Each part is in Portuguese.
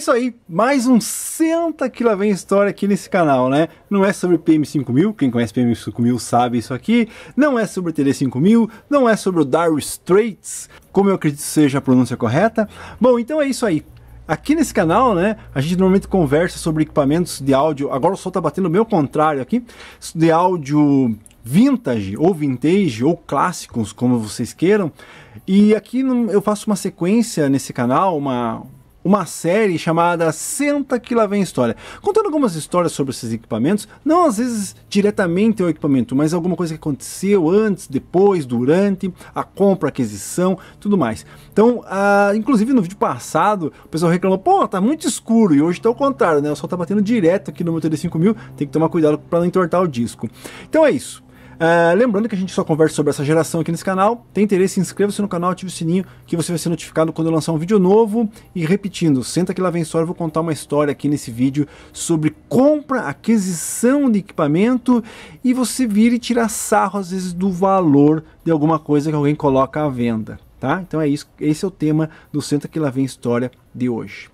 isso aí, mais um Senta Que Lá Vem História aqui nesse canal, né? Não é sobre PM5000, quem conhece PM5000 sabe isso aqui. Não é sobre o TD5000, não é sobre o Dire Straits, como eu acredito seja a pronúncia correta. Bom, então é isso aí. Aqui nesse canal, né, a gente normalmente conversa sobre equipamentos de áudio. Agora o sol tá batendo o meu contrário aqui, de áudio vintage ou vintage ou clássicos, como vocês queiram. E aqui eu faço uma sequência nesse canal, uma uma série chamada Senta que lá vem história, contando algumas histórias sobre esses equipamentos, não às vezes diretamente o equipamento, mas alguma coisa que aconteceu antes, depois, durante a compra, aquisição, tudo mais. Então, ah, inclusive no vídeo passado, o pessoal reclamou, pô, tá muito escuro e hoje tá ao contrário, né? O sol tá batendo direto aqui no meu TD5000, tem que tomar cuidado para não entortar o disco. Então é isso. É, lembrando que a gente só conversa sobre essa geração aqui nesse canal. Tem interesse, inscreva-se no canal, ative o sininho que você vai ser notificado quando eu lançar um vídeo novo. E repetindo, senta que lá vem história, eu vou contar uma história aqui nesse vídeo sobre compra, aquisição de equipamento e você vir e tirar sarro às vezes do valor de alguma coisa que alguém coloca à venda. Tá? Então é isso, esse é o tema do Senta que lá vem história de hoje.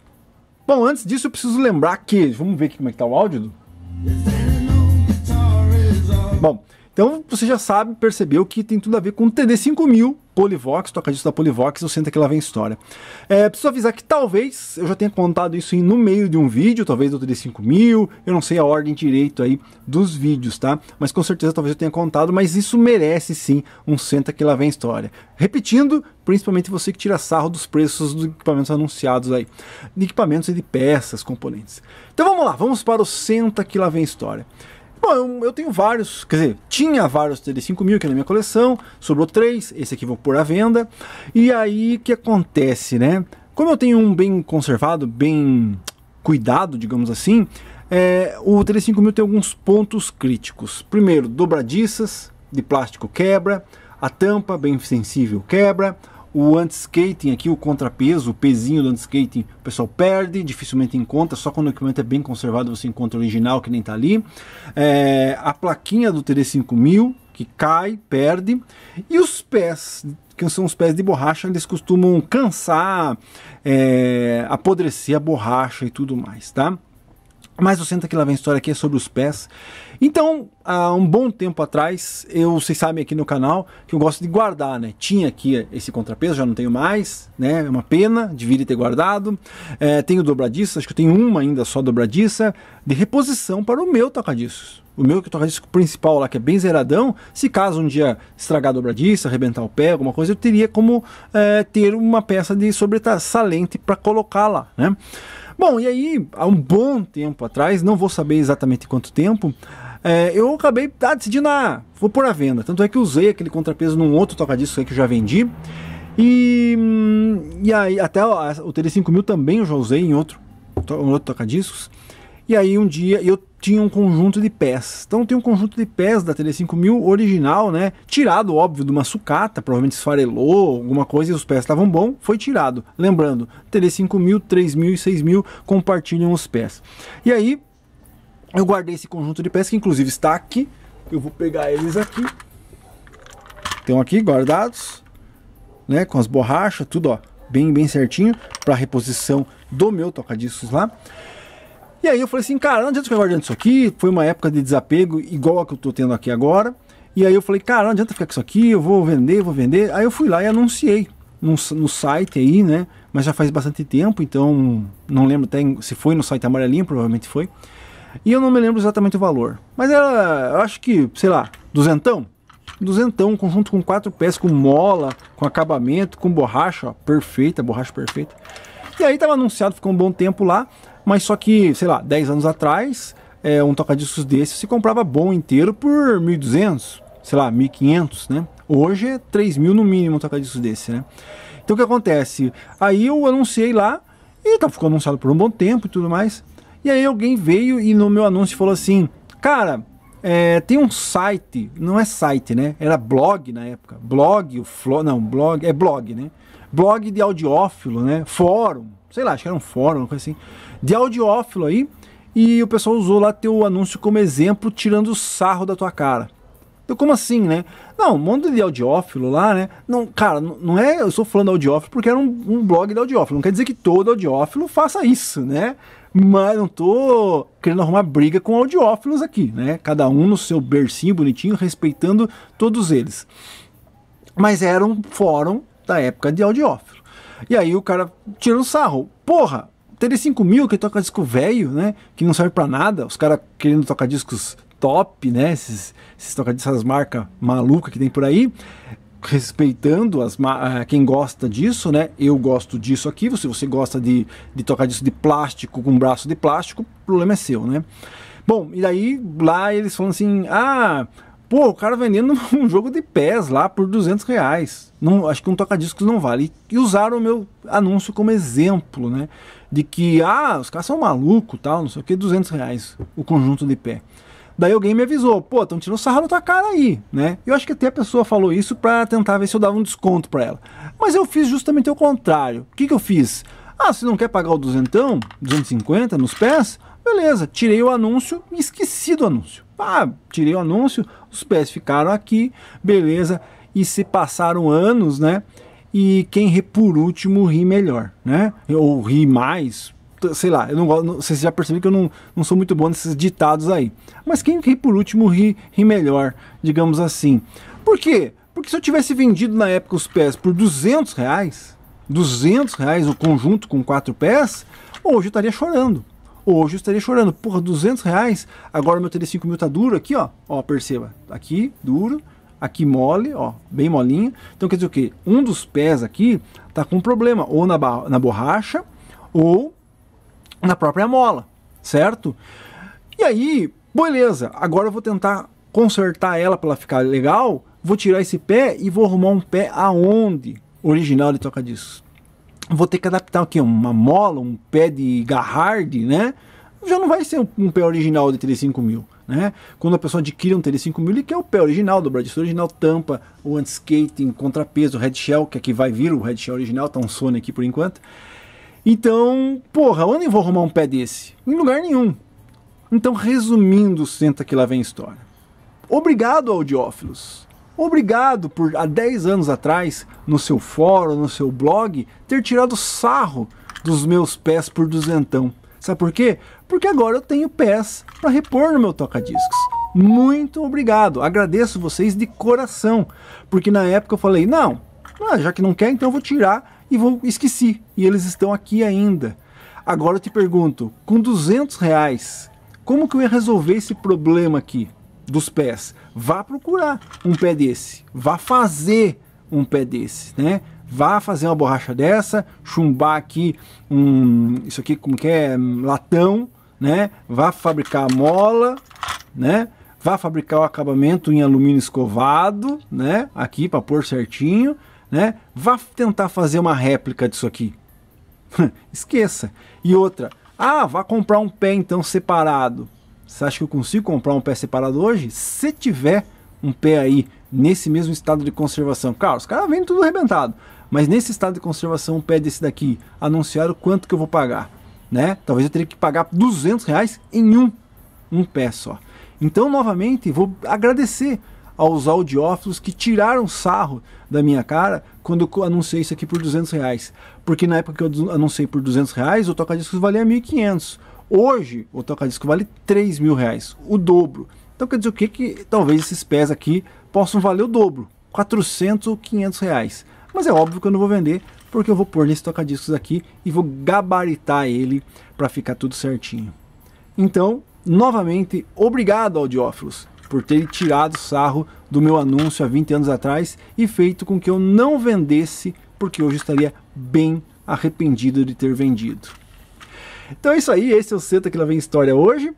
Bom, antes disso eu preciso lembrar que, vamos ver aqui como é que tá o áudio. Do... Bom, então você já sabe, percebeu que tem tudo a ver com o TD5000 Polivox, toca disco da Polivox, eu sinto que lá vem história. É, preciso avisar que talvez eu já tenha contado isso no meio de um vídeo, talvez do TD5000, eu não sei a ordem direito aí dos vídeos, tá? Mas com certeza talvez eu tenha contado, mas isso merece sim um senta que lá vem história. Repetindo, principalmente você que tira sarro dos preços dos equipamentos anunciados aí, de equipamentos e de peças, componentes. Então vamos lá, vamos para o senta que lá vem história. Bom, eu, eu, tenho vários, quer dizer, tinha vários de 5000 mil aqui na minha coleção, sobrou três, esse aqui vou pôr à venda. E aí o que acontece, né? Como eu tenho um bem conservado, bem cuidado, digamos assim, é, o 5000 tem alguns pontos críticos. Primeiro, dobradiças de plástico quebra, a tampa bem sensível quebra, o anti-skating aqui, o contrapeso, o pezinho do anti-skating, o pessoal perde, dificilmente encontra, só quando o equipamento é bem conservado você encontra o original que nem tá ali. É, a plaquinha do TD5000, que cai, perde. E os pés, que são os pés de borracha, eles costumam cansar, é, apodrecer a borracha e tudo mais, tá? Mas eu sento que lá vem história aqui é sobre os pés. Então, há um bom tempo atrás, eu, vocês sabem aqui no canal que eu gosto de guardar, né? Tinha aqui esse contrapeso, já não tenho mais, né? É uma pena, deveria ter guardado. É, tenho dobradiça, acho que eu tenho uma ainda só dobradiça, de reposição para o meu tocadiscos o meu que toca-disco principal lá, que é bem zeradão, se caso um dia estragar a dobradiça, arrebentar o pé, alguma coisa, eu teria como é, ter uma peça de sobressalente para colocar lá, né? Bom, e aí, há um bom tempo atrás, não vou saber exatamente quanto tempo, é, eu acabei ah, decidindo, ah, vou pôr à venda. Tanto é que usei aquele contrapeso num outro toca-disco que eu já vendi. E, hum, e aí, até o, o TD5000 também eu já usei em outro, um outro toca-discos. E aí um dia eu tinha um conjunto de pés. Então tem um conjunto de pés da td 5000 original, né? Tirado, óbvio, de uma sucata, provavelmente esfarelou alguma coisa e os pés estavam bom, foi tirado. Lembrando, td 5000, 3000 e 6000 compartilham os pés. E aí eu guardei esse conjunto de pés que inclusive está aqui. Eu vou pegar eles aqui. Estão aqui guardados, né, com as borrachas, tudo, ó, bem bem certinho para reposição do meu toca-discos lá. E aí eu falei assim, cara, não adianta ficar guardando isso aqui, foi uma época de desapego igual a que eu tô tendo aqui agora. E aí eu falei, cara, não adianta ficar com isso aqui, eu vou vender, vou vender. Aí eu fui lá e anunciei no, no site aí, né? Mas já faz bastante tempo, então não lembro até se foi no site amarelinho, provavelmente foi. E eu não me lembro exatamente o valor. Mas era, eu acho que, sei lá, duzentão? Duzentão, um conjunto com quatro peças, com mola, com acabamento, com borracha, ó, perfeita, borracha perfeita. E aí tava anunciado, ficou um bom tempo lá. Mas só que, sei lá, 10 anos atrás, é, um toca-discos desse se comprava bom inteiro por 1.200, sei lá, 1.500, né? Hoje é 3.000 mil no mínimo um toca-discos desse, né? Então o que acontece? Aí eu anunciei lá, e tá, ficou anunciado por um bom tempo e tudo mais. E aí alguém veio e no meu anúncio falou assim: Cara, é, tem um site, não é site, né? Era blog na época. Blog, o Flow, não, blog, é blog, né? blog de audiófilo, né? Fórum, sei lá, acho que era um fórum, uma coisa assim, de audiófilo aí, e o pessoal usou lá teu anúncio como exemplo, tirando o sarro da tua cara. Então, como assim, né? Não, um monte de audiófilo lá, né? Não, cara, não é. Eu estou falando audiófilo porque era um, um, blog de audiófilo. Não quer dizer que todo audiófilo faça isso, né? Mas não tô querendo arrumar briga com audiófilos aqui, né? Cada um no seu bercinho bonitinho, respeitando todos eles. Mas era um fórum da época de Audiófilo. E aí o cara tira um sarro. Porra, 35 mil que toca disco velho, né? Que não serve para nada. Os caras querendo tocar discos top, né? Esses, esses toca essas marcas malucas que tem por aí. Respeitando as eh, quem gosta disso, né? Eu gosto disso aqui. Se você gosta de, de tocar disso de plástico com um braço de plástico, o problema é seu, né? Bom, e daí lá eles falam assim: ah, Pô, o cara vendendo um jogo de pés lá por 200 reais. Não, acho que um toca-discos não vale. E usaram o meu anúncio como exemplo, né? De que, ah, os caras são malucos, tal, não sei o que, 200 reais o conjunto de pé. Daí alguém me avisou, pô, estão tirando sarro na tua cara aí, né? Eu acho que até a pessoa falou isso para tentar ver se eu dava um desconto para ela. Mas eu fiz justamente o contrário. O que, que eu fiz? Ah, se não quer pagar o duzentão, 250 nos pés, Beleza, tirei o anúncio e esqueci do anúncio. Ah, tirei o anúncio, os pés ficaram aqui, beleza. E se passaram anos, né? E quem ri por último ri melhor, né? Ou ri mais, sei lá, eu não gosto, vocês já perceberam que eu não, não sou muito bom nesses ditados aí. Mas quem ri por último ri, ri melhor, digamos assim. Por quê? Porque se eu tivesse vendido na época os pés por 200 reais, 200 reais o conjunto com quatro pés, hoje eu estaria chorando. Hoje eu estaria chorando, porra, 200 reais, agora meu TD5000 está duro aqui, ó, ó, perceba, aqui, duro, aqui mole, ó, bem molinho. Então quer dizer o quê? Um dos pés aqui tá com problema, ou na, na borracha, ou na própria mola, certo? E aí, beleza, agora eu vou tentar consertar ela para ela ficar legal, vou tirar esse pé e vou arrumar um pé aonde? Original de toca disso vou ter que adaptar aqui uma mola, um pé de garrard, né? Já não vai ser um, um pé original de Tele 5000. Né? Quando a pessoa adquire um Tele 5000, ele quer o pé original, dobradiço original, tampa, o anti-skating, contrapeso, red shell, que aqui vai vir o red shell original, tá um Sony aqui por enquanto. Então, porra, onde eu vou arrumar um pé desse? Em lugar nenhum. Então, resumindo, senta que lá vem a história. Obrigado, audiófilos. Obrigado por há 10 anos atrás, no seu fórum, no seu blog, ter tirado sarro dos meus pés por duzentão. Sabe por quê? Porque agora eu tenho pés para repor no meu toca-discos. Muito obrigado, agradeço vocês de coração, porque na época eu falei: não, ah, já que não quer, então eu vou tirar e vou esqueci. E eles estão aqui ainda. Agora eu te pergunto: com 200 reais, como que eu ia resolver esse problema aqui? dos pés. Vá procurar um pé desse, vá fazer um pé desse, né? Vá fazer uma borracha dessa, chumbar aqui um, isso aqui como que é, latão, né? Vá fabricar a mola, né? Vá fabricar o acabamento em alumínio escovado, né? Aqui para pôr certinho, né? Vá tentar fazer uma réplica disso aqui. Esqueça. E outra, ah, vá comprar um pé então separado. Você acha que eu consigo comprar um pé separado hoje? Se tiver um pé aí nesse mesmo estado de conservação, cara, os caras vendem tudo arrebentado. Mas nesse estado de conservação, um pé desse daqui, anunciaram quanto que eu vou pagar, né? Talvez eu teria que pagar 200 reais em um, um pé só. Então, novamente, vou agradecer aos audiófilos que tiraram sarro da minha cara quando eu anunciei isso aqui por 200 reais. Porque na época que eu anunciei por 200 reais, o toca-discos valia 1.500. Hoje, o toca-disco vale 3 mil reais, o dobro. Então quer dizer o que? Que talvez esses pés aqui possam valer o dobro, 400 ou 500 reais. Mas é óbvio que eu não vou vender, porque eu vou pôr nesse toca-discos aqui e vou gabaritar ele para ficar tudo certinho. Então, novamente, obrigado audiófilos por ter tirado sarro do meu anúncio há 20 anos atrás e feito com que eu não vendesse, porque hoje estaria bem arrependido de ter vendido. Então é isso aí, esse é o Senta que lá vem história hoje.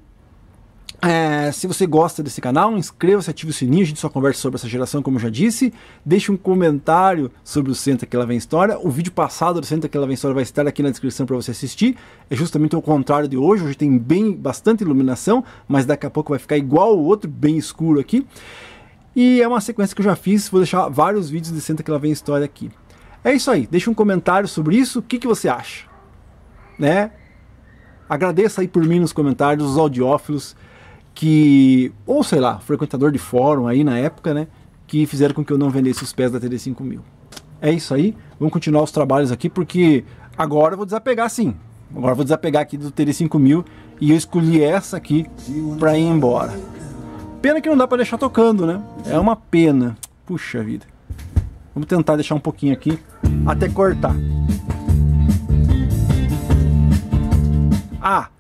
É, se você gosta desse canal, inscreva-se, ative o sininho, a gente só conversa sobre essa geração, como eu já disse. Deixe um comentário sobre o Senta que Lá Vem História. O vídeo passado do Senta que Lá Vem História vai estar aqui na descrição para você assistir. É justamente o contrário de hoje. Hoje tem bem bastante iluminação, mas daqui a pouco vai ficar igual o outro, bem escuro aqui. E é uma sequência que eu já fiz, vou deixar vários vídeos de Senta que Lá Vem História aqui. É isso aí, deixe um comentário sobre isso, o que, que você acha? Né? Agradeça aí por mim nos comentários, os audiófilos que, ou sei lá, frequentador de fórum aí na época, né? Que fizeram com que eu não vendesse os pés da TD5000. É isso aí, vamos continuar os trabalhos aqui porque agora eu vou desapegar sim. Agora eu vou desapegar aqui do TD5000 e eu escolhi essa aqui para ir embora. Pena que não dá para deixar tocando, né? É uma pena. Puxa vida. Vamos tentar deixar um pouquinho aqui até cortar. Ah,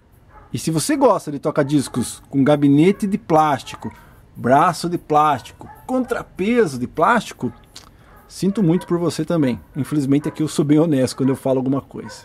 e se você gosta de tocar discos com gabinete de plástico, braço de plástico, contrapeso de plástico, sinto muito por você também. Infelizmente aqui eu sou bem honesto quando eu falo alguma coisa.